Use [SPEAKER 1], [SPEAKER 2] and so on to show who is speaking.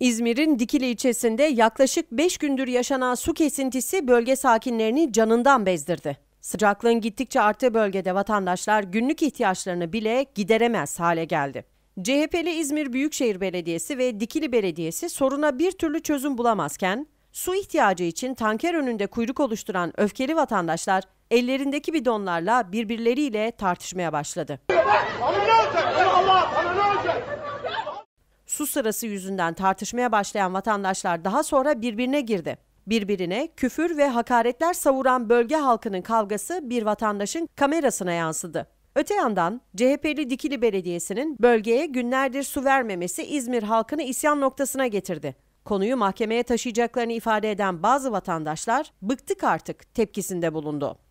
[SPEAKER 1] İzmir'in Dikili ilçesinde yaklaşık 5 gündür yaşanan su kesintisi bölge sakinlerini canından bezdirdi. Sıcaklığın gittikçe arttığı bölgede vatandaşlar günlük ihtiyaçlarını bile gideremez hale geldi. CHP'li İzmir Büyükşehir Belediyesi ve Dikili Belediyesi soruna bir türlü çözüm bulamazken su ihtiyacı için tanker önünde kuyruk oluşturan öfkeli vatandaşlar ellerindeki bidonlarla birbirleriyle tartışmaya başladı. Alın su sırası yüzünden tartışmaya başlayan vatandaşlar daha sonra birbirine girdi. Birbirine küfür ve hakaretler savuran bölge halkının kavgası bir vatandaşın kamerasına yansıdı. Öte yandan CHP'li Dikili Belediyesi'nin bölgeye günlerdir su vermemesi İzmir halkını isyan noktasına getirdi. Konuyu mahkemeye taşıyacaklarını ifade eden bazı vatandaşlar bıktık artık tepkisinde bulundu.